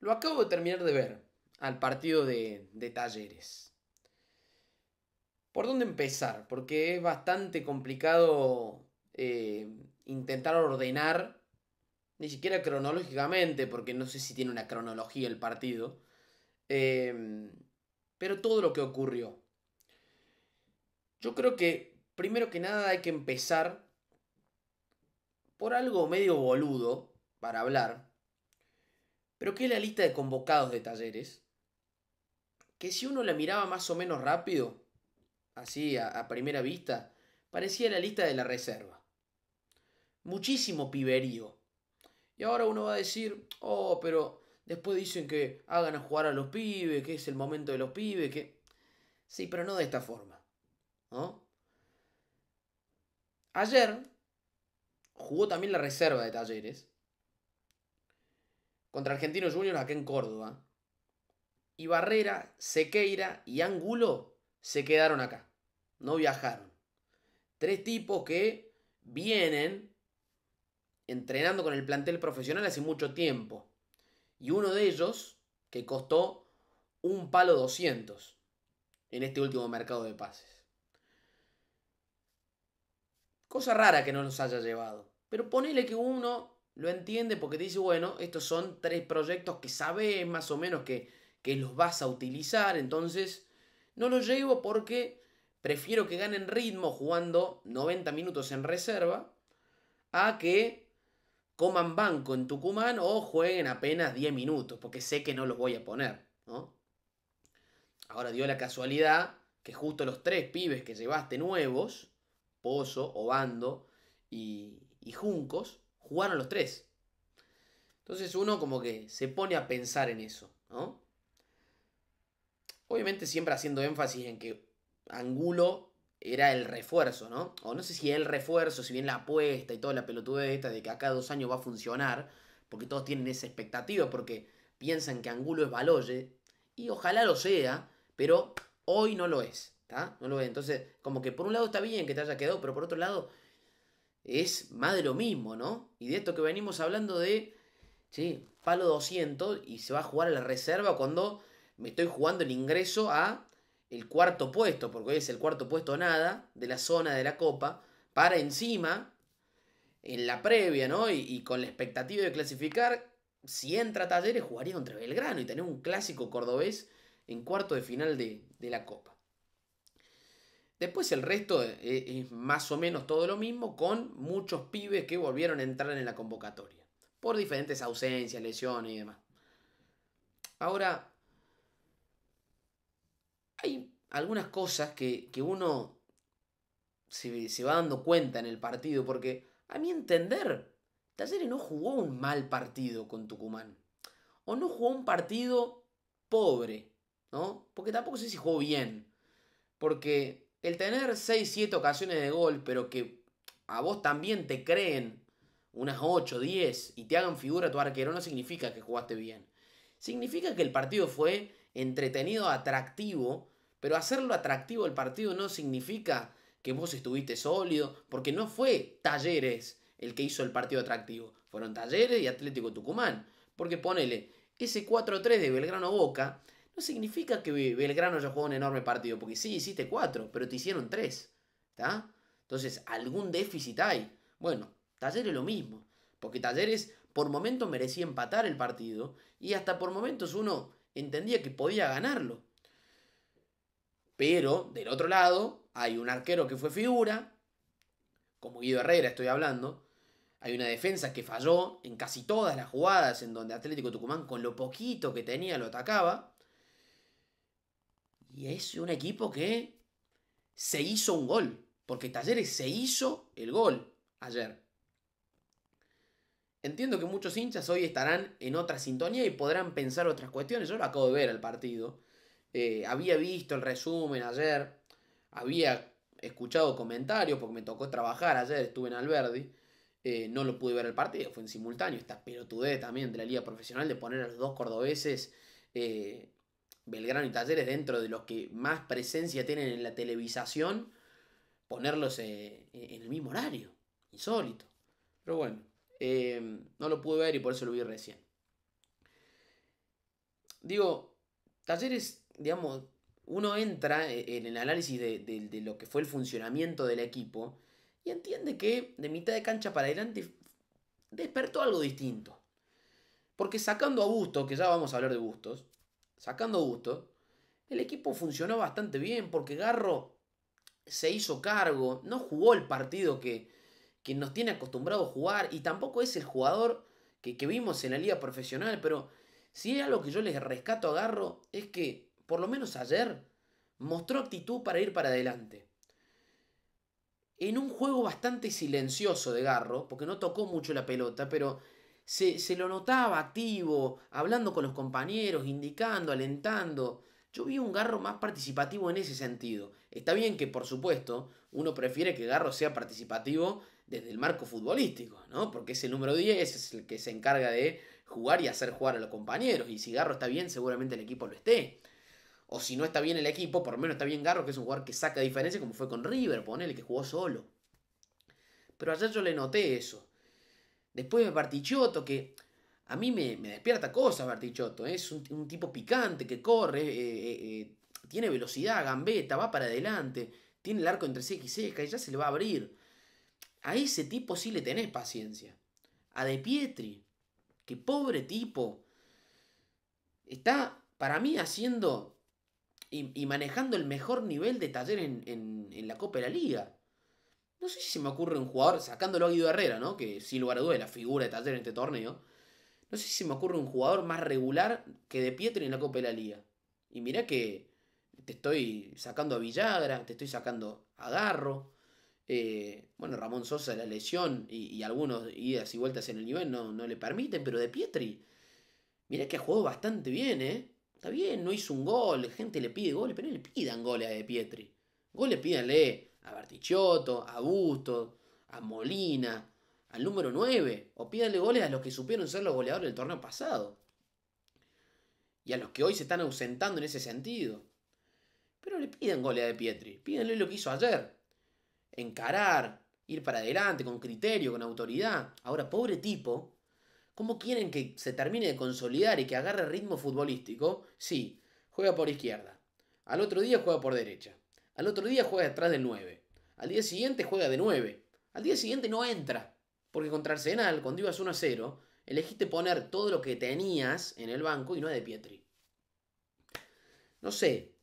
Lo acabo de terminar de ver al partido de, Talleres. ¿Por dónde empezar? Porque es bastante complicado eh, intentar ordenar, ni siquiera cronológicamente, porque no sé si tiene una cronología el partido, em, pero todo lo que ocurrió. Yo creo que primero que nada hay que empezar por algo medio boludo para hablar, pero qué es la lista de convocados de talleres, que si uno la miraba más o menos rápido, así a, primera vista, parecía la lista de la reserva. Muchísimo piberío. Y ahora uno va a decir, oh, pero después dicen que hagan a jugar a los pibes, que es el momento de los pibes, que... Sí, pero no de esta forma. Ayer jugó también la reserva de talleres contra Argentinos Juniors acá en Córdoba. Y Barrera, Sequeira y Angulo se quedaron acá. No viajaron. Tres tipos que vienen entrenando con el plantel profesional hace mucho tiempo. Y uno de ellos que costó un palo 200 en este último mercado de pases. Cosa rara que no nos haya llevado. Pero ponele que uno lo entiende porque te dice, bueno, estos son tres proyectos que sabes más o menos que, que los vas a utilizar, entonces no los llevo porque prefiero que ganen ritmo jugando 90 minutos en reserva a que coman banco en Tucumán o jueguen apenas 10 minutos, porque sé que no los voy a poner, Ahora dio la casualidad que justo los tres pibes que llevaste nuevos, Pozo, Obando y Juncos, jugaron los tres. Entonces uno como que se pone a pensar en eso, ¿no? Obviamente siempre haciendo énfasis en que Angulo era el refuerzo, ¿no? O no sé si el refuerzo, si bien la apuesta y toda la pelotudez esta de que acá dos años va a funcionar, porque todos tienen esa expectativa, porque piensan que Angulo es Baloye, y ojalá lo sea, pero hoy no lo es, No lo es. Entonces, como que por un lado está bien que te haya quedado, pero por otro lado, es más de lo mismo, ¿no? Y de esto que venimos hablando de, sí, palo 200 y se va a jugar a la reserva cuando me estoy jugando el ingreso a el cuarto puesto, porque hoy es el cuarto puesto nada de la zona de la Copa, para encima, en la previa, ¿no? Y, con la expectativa de clasificar, si entra Talleres jugaría contra Belgrano y tener un clásico cordobés en cuarto de final de la Copa. Después el resto eh, es más o menos todo lo mismo con muchos pibes que volvieron a entrar en la convocatoria. Por diferentes ausencias, lesiones y demás. Ahora, hay algunas cosas que, uno se, va dando cuenta en el partido, porque a mi entender, Talleres no jugó un mal partido con Tucumán. O no jugó un partido pobre, ¿no? Porque tampoco sé si jugó bien. Porque el tener 6, 7 ocasiones de gol, pero que a vos también te creen unas 8, 10 y te hagan figura tu arquero, no significa que jugaste bien. Significa que el partido fue entretenido, atractivo, pero hacerlo atractivo el partido no significa que vos estuviste sólido, porque no fue Talleres el que hizo el partido atractivo, fueron Talleres y Atlético Tucumán. Porque ponele, ese 4-3 de Belgrano Boca no significa que Belgrano haya jugado un enorme partido, porque sí, hiciste cuatro, pero te hicieron tres. ¿Está? Entonces, algún déficit hay. Bueno, Talleres lo mismo, porque Talleres por momentos merecía empatar el partido y hasta por momentos uno entendía que podía ganarlo. Pero, del otro lado, hay un arquero que fue figura, como Guido Herrera estoy hablando, hay una defensa que falló en casi todas las jugadas en donde Atlético Tucumán con lo poquito que tenía lo atacaba. Y es un equipo que se hizo un gol, porque Talleres se hizo el gol ayer. Entiendo que muchos hinchas hoy estarán en otra sintonía y podrán pensar otras cuestiones. Yo lo acabo de ver el partido. Eh, había visto el resumen ayer, había escuchado comentarios porque me tocó trabajar ayer, estuve en Alberdi. Eh, no lo pude ver el partido, fue en simultáneo. Esta pelotudez también de la liga profesional de poner a los dos cordobeses eh, Belgrano y Talleres, dentro de los que más presencia tienen en la televisación, ponerlos eh, e-, en el mismo horario. Insólito. Pero bueno, em, no lo pude ver y por eso lo vi recién. Digo, Talleres, digamos, uno entra eh, en el análisis de, de lo que fue el funcionamiento del equipo y entiende que de mitad de cancha para adelante despertó algo distinto. Porque sacando a Bustos, que ya vamos a hablar de Bustos, sacando gusto, el equipo funcionó bastante bien porque Garro se hizo cargo, no jugó el partido que, que nos tiene acostumbrado a jugar y tampoco es el jugador que, vimos en la liga profesional, pero si es algo que yo les rescato a Garro es que, por lo menos ayer, mostró actitud para ir para adelante. En un juego bastante silencioso de Garro, porque no tocó mucho la pelota, pero se, lo notaba activo, hablando con los compañeros, indicando, alentando. Yo vi un Garro más participativo en ese sentido. Está bien que, por supuesto, uno prefiere que Garro sea participativo desde el marco futbolístico, ¿no? Porque es el número 10, es el que se encarga de jugar y hacer jugar a los compañeros. Y si Garro está bien, seguramente el equipo lo esté. O si no está bien el equipo, por lo menos está bien Garro, que es un jugador que saca diferencia, como fue con River, el que jugó solo. Pero ayer yo le noté eso. Después Bartichotto, que a mí me, me despierta cosas Bartichotto. ¿eh? Es un, tipo picante que corre, eh, eh, tiene velocidad, gambeta, va para adelante, tiene el arco entre ceja y ceja y ya se le va a abrir. A ese tipo sí le tenés paciencia. A De Pietri, que pobre tipo, está para mí haciendo y, manejando el mejor nivel de taller en la Copa de la Liga. No sé si se me ocurre un jugador, sacándolo a Guido Herrera, ¿no? Que sin lugar a dudas la figura de taller en este torneo. No sé si se me ocurre un jugador más regular que de Pietri en la Copa de la Liga. Y mirá que te estoy sacando a Villagra, te estoy sacando a Garro. Eh, bueno, Ramón Sosa, la lesión y, y, algunos idas y vueltas en el nivel no, le permiten, pero de Pietri, mirá que ha jugado bastante bien, ¿eh? Está bien, no hizo un gol, gente le pide goles, pero no le pidan goles a de Pietri. Goles pídanle a Bartichotto, a Busto, a Molina, al número 9, o pídanle goles a los que supieron ser los goleadores del torneo pasado. Y a los que hoy se están ausentando en ese sentido. Pero le piden goles a De Pietri, pídanle lo que hizo ayer. Encarar, ir para adelante, con criterio, con autoridad. Ahora, pobre tipo, ¿cómo quieren que se termine de consolidar y que agarre ritmo futbolístico? Sí, juega por izquierda. Al otro día juega por derecha. Al otro día juega detrás del 9. Al día siguiente juega de 9. Al día siguiente no entra. Porque contra Arsenal, cuando ibas 1 a 0, elegiste poner todo lo que tenías en el banco y no de Pietri. No sé.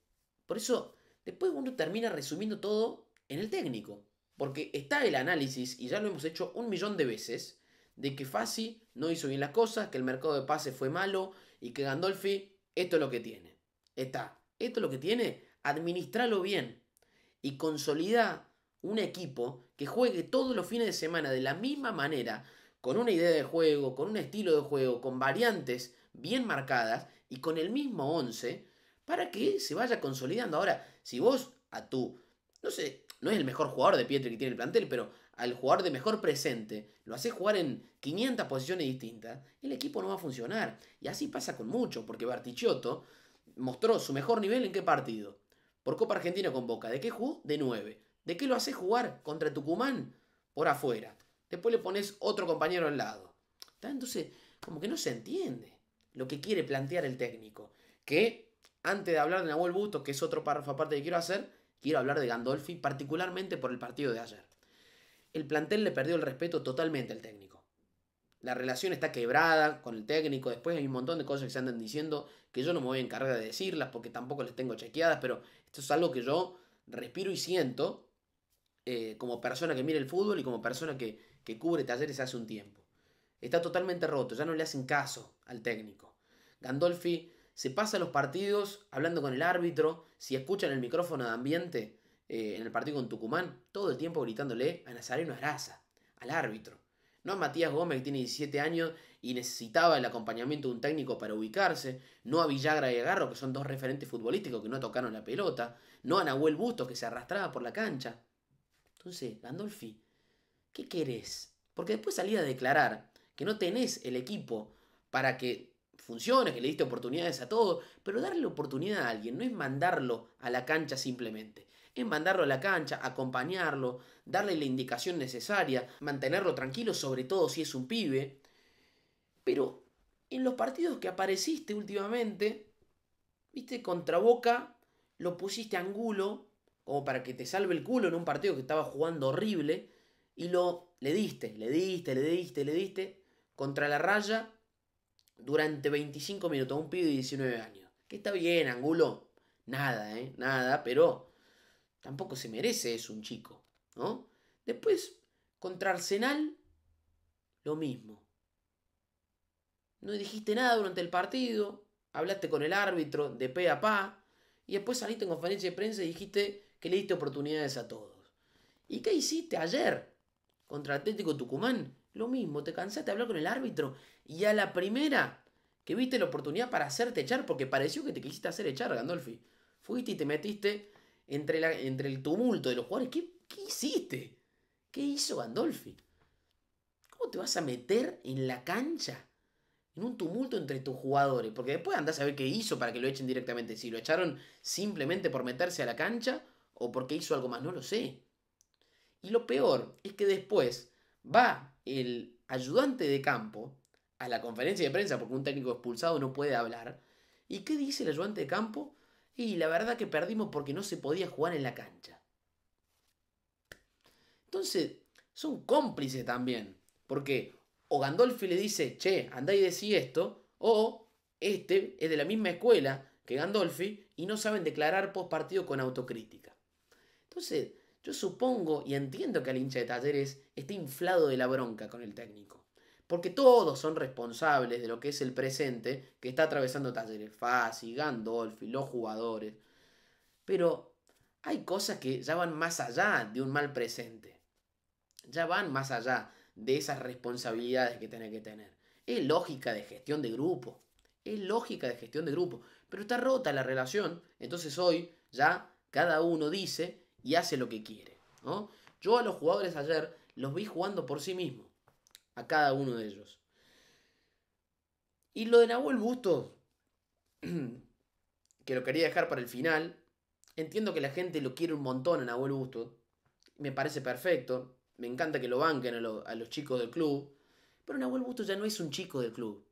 Por eso, después uno termina resumiendo todo en el técnico. Porque está el análisis, y ya lo hemos hecho un millón de veces, de que Fassi no hizo bien las cosas, que el mercado de pases fue malo y que Gandolfi, esto es lo que tiene. Está, esto es lo que tiene, administralo bien y consolida un equipo que juegue todos los fines de semana de la misma manera, con una idea de juego, con un estilo de juego, con variantes bien marcadas y con el mismo 11 para que se vaya consolidando. Ahora, si vos a tu, no sé, no es el mejor jugador de Pietri que tiene el plantel, pero al jugador de mejor presente lo haces jugar en 500 posiciones distintas, el equipo no va a funcionar. Y así pasa con mucho, porque Bartichotto mostró su mejor nivel en qué partido? por Copa Argentina con Boca. ¿De qué jugó? De 9. ¿De qué lo haces jugar contra Tucumán? Por afuera. Después le pones otro compañero al lado. Entonces, como que no se entiende lo que quiere plantear el técnico. Que antes de hablar de Nahuel Busto, que es otro párrafo aparte que quiero hacer, quiero hablar de Gandolfi, particularmente por el partido de ayer. El plantel le perdió el respeto totalmente al técnico. La relación está quebrada con el técnico. Después hay un montón de cosas que se andan diciendo que yo no me voy a encargar de decirlas porque tampoco las tengo chequeadas, pero esto es algo que yo respiro y siento eh, como persona que mira el fútbol y como persona que, cubre talleres hace un tiempo. Está totalmente roto, ya no le hacen caso al técnico. Gandolfi se pasa los partidos hablando con el árbitro, si escuchan el micrófono de ambiente eh, en el partido con Tucumán, todo el tiempo gritándole a Nazareno Araza, al árbitro. No a Matías Gómez, que tiene 17 años y necesitaba el acompañamiento de un técnico para ubicarse. No a Villagra y Agarro, que son dos referentes futbolísticos que no tocaron la pelota. No a Nahuel Bustos, que se arrastraba por la cancha. Entonces, Gandolfi, ¿qué querés? Porque después salía a declarar que no tenés el equipo para que funcione, que le diste oportunidades a todos, pero darle oportunidad a alguien no es mandarlo a la cancha simplemente es mandarlo a la cancha, acompañarlo, darle la indicación necesaria, mantenerlo tranquilo, sobre todo si es un pibe. Pero en los partidos que apareciste últimamente, viste, contra Boca, lo pusiste a Angulo, como para que te salve el culo en un partido que estaba jugando horrible, y lo le diste, le diste, le diste, le diste, contra la raya, durante 25 minutos, a un pibe de 19 años. Que está bien, Angulo, nada, ¿eh? Nada, pero tampoco se merece es un chico, ¿no? Después, contra Arsenal, lo mismo. No dijiste nada durante el partido, hablaste con el árbitro de pe a pa, y después saliste en conferencia de prensa y dijiste que le diste oportunidades a todos. ¿Y qué hiciste ayer contra Atlético Tucumán? Lo mismo, te cansaste de hablar con el árbitro y a la primera que viste la oportunidad para hacerte echar, porque pareció que te quisiste hacer echar, Gandolfi. Fuiste y te metiste entre, el tumulto de los jugadores, ¿qué, ¿qué hiciste? ¿Qué hizo Gandolfi? ¿Cómo te vas a meter en la cancha? En un tumulto entre tus jugadores. Porque después andás a ver qué hizo para que lo echen directamente. Si lo echaron simplemente por meterse a la cancha o porque hizo algo más, no lo sé. Y lo peor es que después va el ayudante de campo a la conferencia de prensa porque un técnico expulsado no puede hablar. ¿Y qué dice el ayudante de campo? Y la verdad que perdimos porque no se podía jugar en la cancha. Entonces, son cómplices también. Porque o Gandolfi le dice, che, andá y decí esto, o este es de la misma escuela que Gandolfi y no saben declarar post partido con autocrítica. Entonces, yo supongo y entiendo que el hincha de Talleres está inflado de la bronca con el técnico porque todos son responsables de lo que es el presente que está atravesando Talleres y Gandolfi, los jugadores. Pero hay cosas que ya van más allá de un mal presente. Ya van más allá de esas responsabilidades que tiene que tener. Es lógica de gestión de grupo. Es lógica de gestión de grupo. Pero está rota la relación. Entonces hoy ya cada uno dice y hace lo que quiere. Yo a los jugadores ayer los vi jugando por sí mismos a cada uno de ellos. Y lo de Nahuel Busto. que lo quería dejar para el final, entiendo que la gente lo quiere un montón a Nahuel Bustos, me parece perfecto, me encanta que lo banquen a, los chicos del club, pero Nahuel Bustos ya no es un chico del club.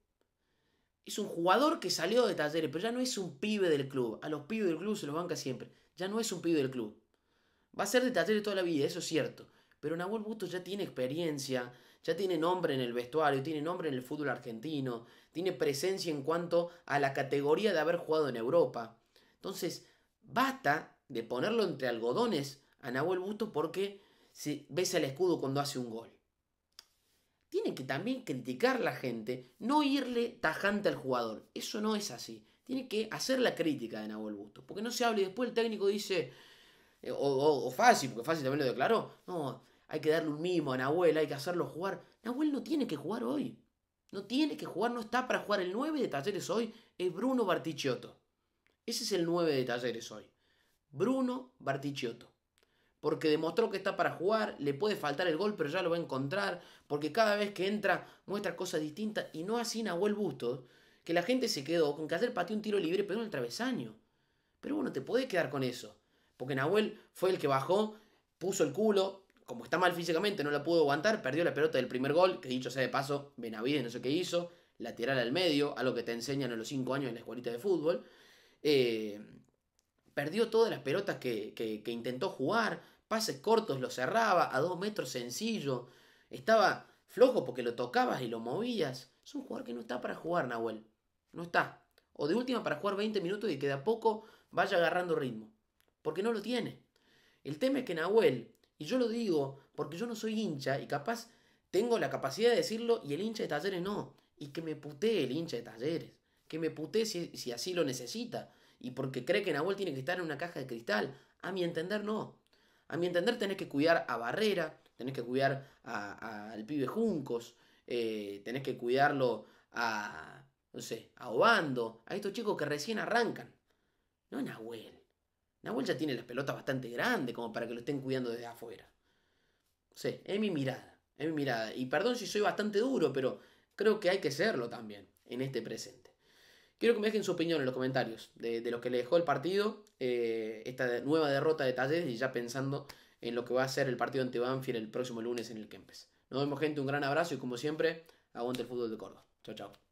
Es un jugador que salió de talleres, pero ya no es un pibe del club. A los pibes del club se los banca siempre. Ya no es un pibe del club. Va a ser de talleres toda la vida, eso es cierto. Pero Nahuel Bustos ya tiene experiencia, ya tiene nombre en el vestuario, tiene nombre en el fútbol argentino, tiene presencia en cuanto a la categoría de haber jugado en Europa. Entonces, basta de ponerlo entre algodones a Nahuel Busto porque se besa el escudo cuando hace un gol. Tiene que también criticar la gente, no irle tajante al jugador. Eso no es así. Tiene que hacer la crítica de Nahuel Busto. Porque no se habla y después el técnico dice, eh, o, o, Fácil, porque Fácil también lo declaró. No, hay que darle un mimo a Nahuel, hay que hacerlo jugar. Nahuel no tiene que jugar hoy. No tiene que jugar, no está para jugar. El 9 de Talleres hoy es Bruno Bartichotto. Ese es el 9 de Talleres hoy. Bruno Bartichotto. Porque demostró que está para jugar, le puede faltar el gol, pero ya lo va a encontrar. Porque cada vez que entra muestra cosas distintas. Y no así Nahuel Busto. que la gente se quedó con que hacer pateó un tiro libre, pero en el travesaño. Pero bueno, te podés quedar con eso. Porque Nahuel fue el que bajó, puso el culo, como está mal físicamente, no la pudo aguantar, perdió la pelota del primer gol, que dicho sea de paso, Benavides no sé qué hizo, lateral al medio, algo que te enseñan a los 5 años en la escuelita de fútbol. Eh, perdió todas las pelotas que, intentó jugar, pases cortos lo cerraba, a 2 metros sencillo, estaba flojo porque lo tocabas y lo movías. Es un jugador que no está para jugar, Nahuel, no está. O de última para jugar 20 minutos y que de a poco vaya agarrando ritmo, porque no lo tiene. El tema es que Nahuel y yo lo digo porque yo no soy hincha y capaz tengo la capacidad de decirlo y el hincha de talleres no. Y que me putee el hincha de talleres. Que me putee si, así lo necesita. Y porque cree que Nahuel tiene que estar en una caja de cristal. A mi entender no. A mi entender tenés que cuidar a Barrera, tenés que cuidar al pibe Juncos, eh, tenés que cuidarlo a, no sé, a Obando, a estos chicos que recién arrancan. No Nahuel. Nahuel ya tiene las pelotas bastante grandes como para que lo estén cuidando desde afuera. Sí, es mi mirada, es mi mirada. Y perdón si soy bastante duro, pero creo que hay que serlo también en este presente. Quiero que me dejen su opinión en los comentarios de, lo que le dejó el partido, eh, esta nueva derrota de Talleres y ya pensando en lo que va a ser el partido ante Banfield el próximo lunes en el Kempes. Nos vemos gente, un gran abrazo y como siempre, aguante el fútbol de Córdoba. Chao, chao.